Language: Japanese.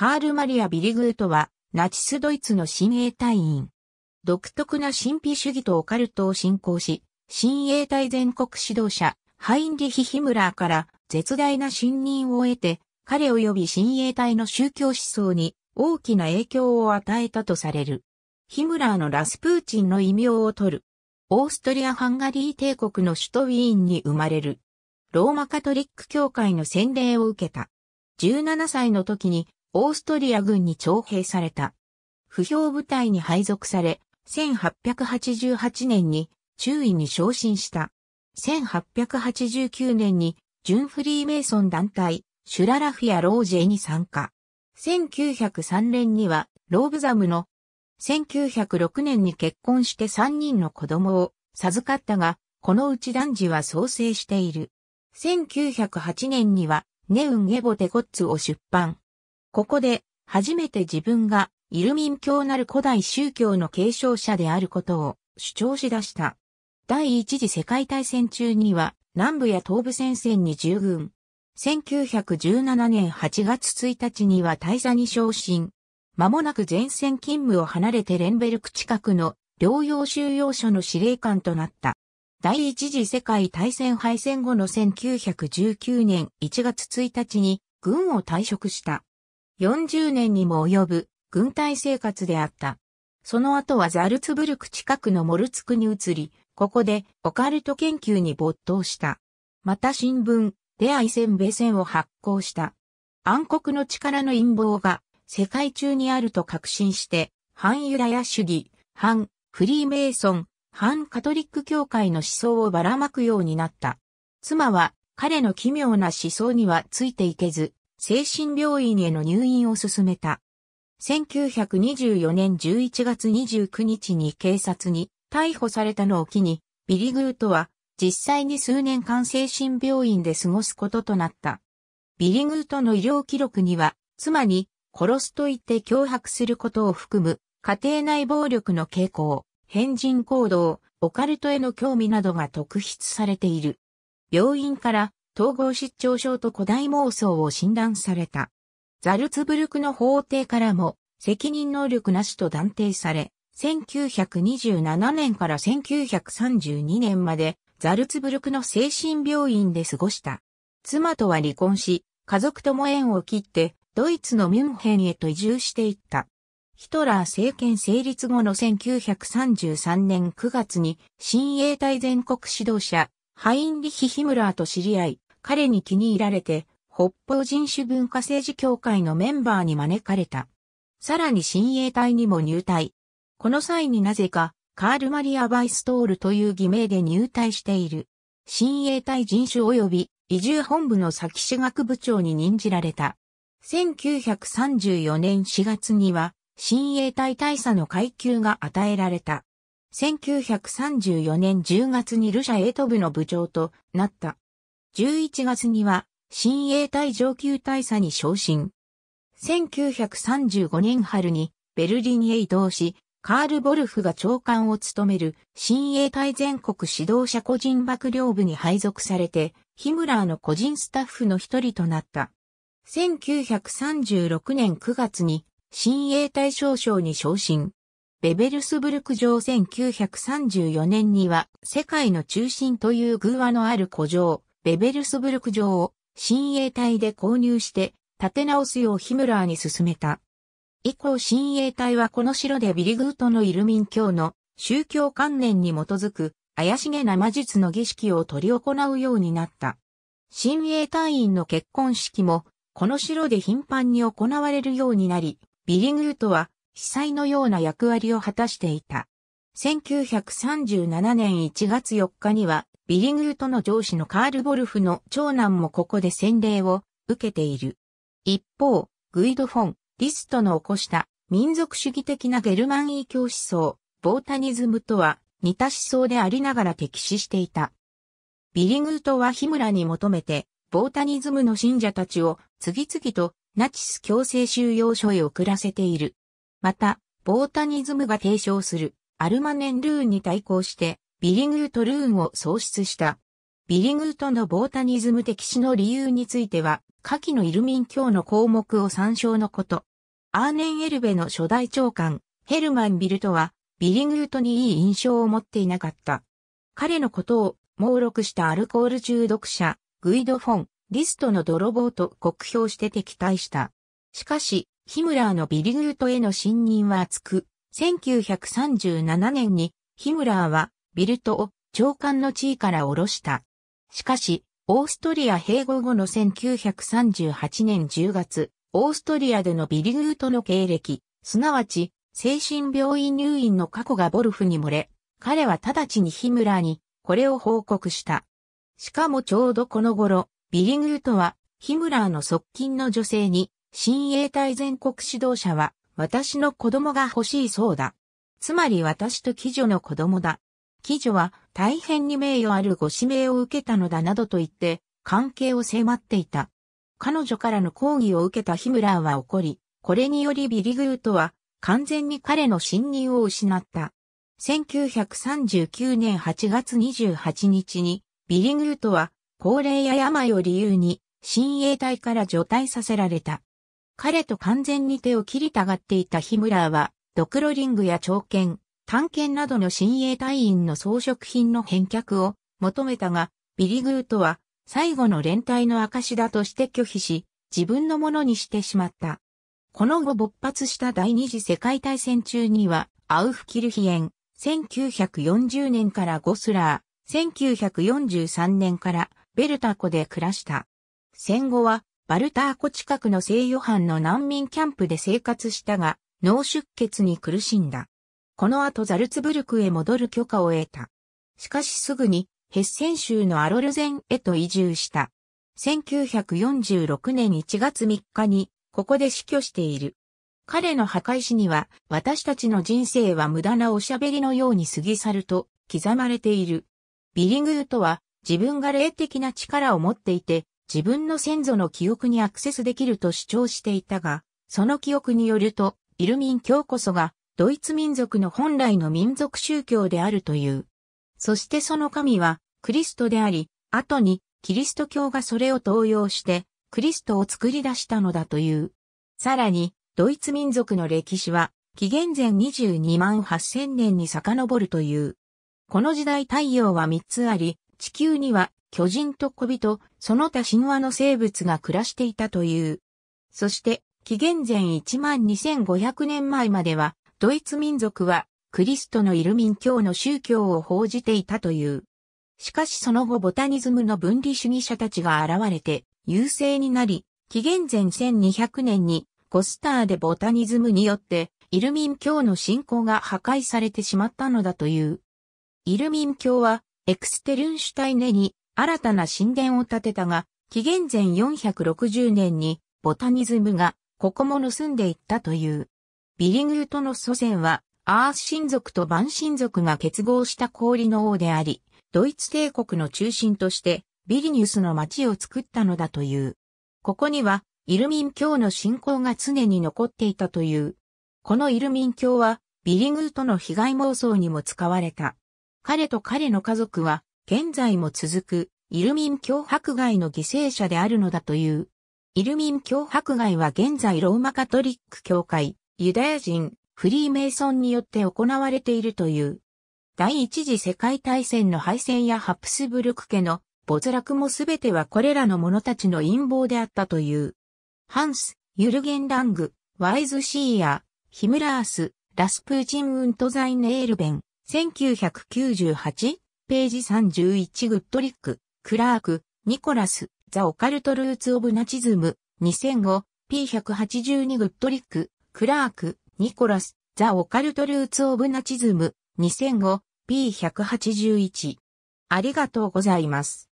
カール・マリア・ビリグートは、ナチスドイツの親衛隊員。独特な神秘主義とオカルトを信仰し、親衛隊全国指導者、ハインリヒ・ヒムラーから絶大な信任を得て、彼及び親衛隊の宗教思想に大きな影響を与えたとされる。ヒムラーのラスプーチンの異名を取る。オーストリア・ハンガリー帝国の首都ウィーンに生まれる。ローマカトリック教会の洗礼を受けた。17歳の時にオーストリア軍に徴兵された。不評部隊に配属され、1888年に中尉に昇進した。1889年にンフリーメイソン団体、シュララフィア・ロージェに参加。1903年には、ローブザムの、1906年に結婚して3人の子供を授かったが、このうち男児は創生している。1908年には、ネウン・ゲボテゴッツを出版。ここで、初めて自分がイルミン教なる古代宗教の継承者であることを主張し出した。第一次世界大戦中には南部や東部戦線に従軍。1917年8月1日には大佐に昇進。間もなく前線勤務を離れてレンベルク近くの療養収容所の司令官となった。第一次世界大戦敗戦後の1919年1月1日に軍を退職した。40年にも及ぶ軍隊生活であった。その後はザルツブルク近くのモルツクに移り、ここでオカルト研究に没頭した。また新聞、出会いセンべせを発行した。暗黒の力の陰謀が世界中にあると確信して、反ユダヤ主義、反フリーメイソン、反カトリック教会の思想をばらまくようになった。妻は彼の奇妙な思想にはついていけず、精神病院への入院を進めた。1924年11月29日に警察に逮捕されたのを機に、ビリグートは実際に数年間精神病院で過ごすこととなった。ビリグートの医療記録には、妻に殺すと言って脅迫することを含む家庭内暴力の傾向、変人行動、オカルトへの興味などが特筆されている。病院から統合失調症と古代妄想を診断された。ザルツブルクの法廷からも責任能力なしと断定され、1927年から1932年までザルツブルクの精神病院で過ごした。妻とは離婚し、家族とも縁を切ってドイツのミュンヘンへと移住していった。ヒトラー政権成立後の1933年9月に新衛隊全国指導者ハインリヒ・ヒムラーと知り合い、彼に気に入られて、北方人種文化政治協会のメンバーに招かれた。さらに親衛隊にも入隊。この際になぜか、カール・マリア・バイストールという偽名で入隊している。親衛隊人種及び移住本部の先志学部長に任じられた。1934年4月には、親衛隊大佐の階級が与えられた。1934年10月にルシャート部の部長となった。11月には、新衛隊上級大佐に昇進。1935年春にベルリンへ移動し、カール・ボルフが長官を務める新衛隊全国指導者個人幕僚部に配属されて、ヒムラーの個人スタッフの一人となった。1936年9月に新衛隊少将に昇進。ベベルスブルク城1934年には世界の中心という偶話のある古城、ベベルスブルク城を新衛隊で購入して建て直すようヒムラーに進めた。以降新衛隊はこの城でビリグートのイルミン教の宗教観念に基づく怪しげな魔術の儀式を取り行うようになった。新衛隊員の結婚式もこの城で頻繁に行われるようになり、ビリグートは被災のような役割を果たしていた。1937年1月4日には、ビリングトの上司のカール・ボルフの長男もここで洗礼を受けている。一方、グイド・フォン、リストの起こした民族主義的なゲルマン異教思想、ボータニズムとは似た思想でありながら敵視していた。ビリングトは日村に求めて、ボータニズムの信者たちを次々とナチス強制収容所へ送らせている。また、ボータニズムが提唱するアルマネンルーンに対抗してビリングートルーンを創出した。ビリングートのボータニズム的史の理由については、下記のイルミン教の項目を参照のこと。アーネン・エルベの初代長官、ヘルマン・ビルトは、ビリングートにいい印象を持っていなかった。彼のことを、猛録したアルコール中毒者、グイド・フォン、リストの泥棒と酷評して敵対した。しかし、ヒムラーのビリグルトへの信任は厚く、1937年にヒムラーはビルトを長官の地位から下ろした。しかし、オーストリア併合後の1938年10月、オーストリアでのビリグルトの経歴、すなわち、精神病院入院の過去がボルフに漏れ、彼は直ちにヒムラーにこれを報告した。しかもちょうどこの頃、ビリグルトはヒムラーの側近の女性に親衛隊全国指導者は、私の子供が欲しいそうだ。つまり私と貴女の子供だ。貴女は大変に名誉あるご指名を受けたのだなどと言って、関係を迫っていた。彼女からの抗議を受けたヒムラーは怒り、これによりビリグートは完全に彼の信任を失った。1939年8月28日に、ビリグートは高齢や病を理由に、親衛隊から除隊させられた。彼と完全に手を切りたがっていたヒムラーは、ドクロリングや長剣、探検などの親衛隊員の装飾品の返却を求めたが、ビリグートは最後の連帯の証だとして拒否し、自分のものにしてしまった。この後勃発した第二次世界大戦中には、アウフキルヒエン、1940年からゴスラー、1943年からベルタ湖で暮らした。戦後はバルター湖近くの西予藩の難民キャンプで生活したが、脳出血に苦しんだ。この後ザルツブルクへ戻る許可を得た。しかしすぐにヘッセン州のアロルゼンへと移住した。1946年1月3日にここで死去している。彼の墓石には私たちの人生は無駄なおしゃべりのように過ぎ去ると刻まれている。ビリングーとは自分が霊的な力を持っていて自分の先祖の記憶にアクセスできると主張していたが、その記憶によると、イルミン教こそが、ドイツ民族の本来の民族宗教であるという。そしてその神は、クリストであり、後に、キリスト教がそれを登用して、クリストを作り出したのだという。さらに、ドイツ民族の歴史は、紀元前22万8000年に遡るという。この時代太陽は3つあり、地球には巨人と小人、その他神話の生物が暮らしていたという。そして、紀元前12500年前までは、ドイツ民族は、クリストのイルミン教の宗教を報じていたという。しかしその後ボタニズムの分離主義者たちが現れて、優勢になり、紀元前1200年に、ゴスターでボタニズムによって、イルミン教の信仰が破壊されてしまったのだという。イルミン教は、エクステルンシュタイネに新たな神殿を建てたが、紀元前460年にボタニズムがここも盗んでいったという。ビリングトの祖先はアース神族とバン神族が結合した氷の王であり、ドイツ帝国の中心としてビリニュスの町を作ったのだという。ここにはイルミン教の信仰が常に残っていたという。このイルミン教はビリングトの被害妄想にも使われた。彼と彼の家族は現在も続く、イルミン教迫害の犠牲者であるのだという。イルミン教迫害は現在ローマカトリック教会、ユダヤ人、フリーメイソンによって行われているという。第一次世界大戦の敗戦やハプスブルク家の没落もすべてはこれらの者たちの陰謀であったという。ハンス、ユルゲン・ラング、ワイズ・シーヤヒムラース、ラスプーチン・ウントザイネールベン、1998? ページ31グッドリック、クラーク、ニコラス、ザ・オカルト・ルーツ・オブ・ナチズム、2005、P182 グッドリック、クラーク、ニコラス、ザ・オカルト・ルーツ・オブ・ナチズム、2005、P181。ありがとうございます。